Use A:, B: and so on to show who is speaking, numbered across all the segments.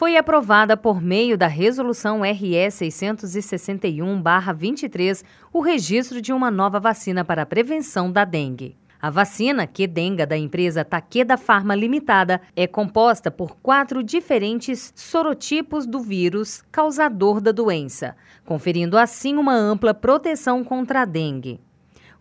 A: foi aprovada por meio da Resolução RE 661-23 o registro de uma nova vacina para a prevenção da dengue. A vacina Quedenga da empresa Takeda Pharma Limitada é composta por quatro diferentes sorotipos do vírus causador da doença, conferindo assim uma ampla proteção contra a dengue.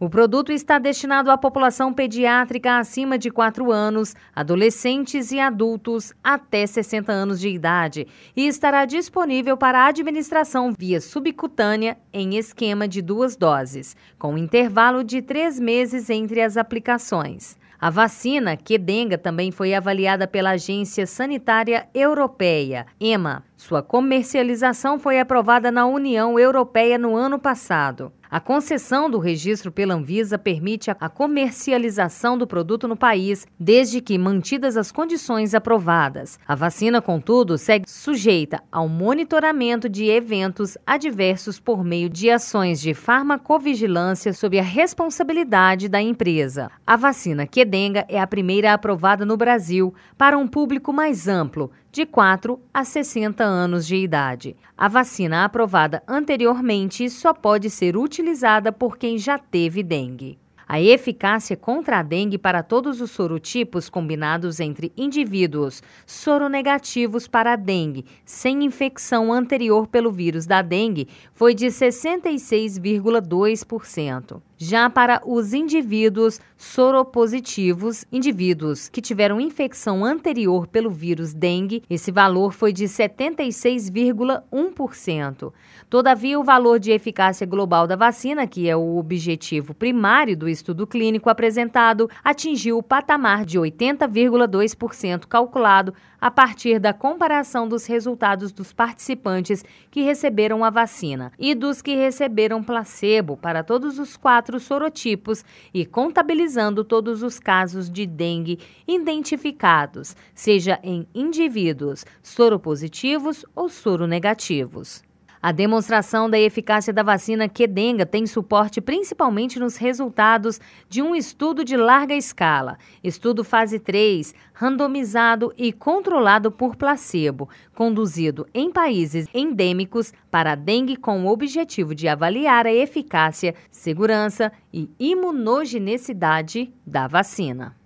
A: O produto está destinado à população pediátrica acima de 4 anos, adolescentes e adultos até 60 anos de idade e estará disponível para administração via subcutânea em esquema de duas doses, com intervalo de três meses entre as aplicações. A vacina Quedenga também foi avaliada pela Agência Sanitária Europeia, EMA. Sua comercialização foi aprovada na União Europeia no ano passado. A concessão do registro pela Anvisa permite a comercialização do produto no país, desde que mantidas as condições aprovadas. A vacina, contudo, segue sujeita ao monitoramento de eventos adversos por meio de ações de farmacovigilância sob a responsabilidade da empresa. A vacina Quedenga é a primeira aprovada no Brasil para um público mais amplo, de 4 a 60 anos de idade. A vacina aprovada anteriormente só pode ser utilizada por quem já teve dengue. A eficácia contra a dengue para todos os sorotipos combinados entre indivíduos soronegativos para a dengue sem infecção anterior pelo vírus da dengue foi de 66,2%. Já para os indivíduos soropositivos, indivíduos que tiveram infecção anterior pelo vírus dengue, esse valor foi de 76,1%. Todavia, o valor de eficácia global da vacina, que é o objetivo primário do estudo clínico apresentado, atingiu o patamar de 80,2% calculado a partir da comparação dos resultados dos participantes que receberam a vacina e dos que receberam placebo para todos os quatro quatro sorotipos e contabilizando todos os casos de dengue identificados, seja em indivíduos soropositivos ou soronegativos. A demonstração da eficácia da vacina Quedenga tem suporte principalmente nos resultados de um estudo de larga escala, estudo fase 3, randomizado e controlado por placebo, conduzido em países endêmicos para a dengue com o objetivo de avaliar a eficácia, segurança e imunogenicidade da vacina.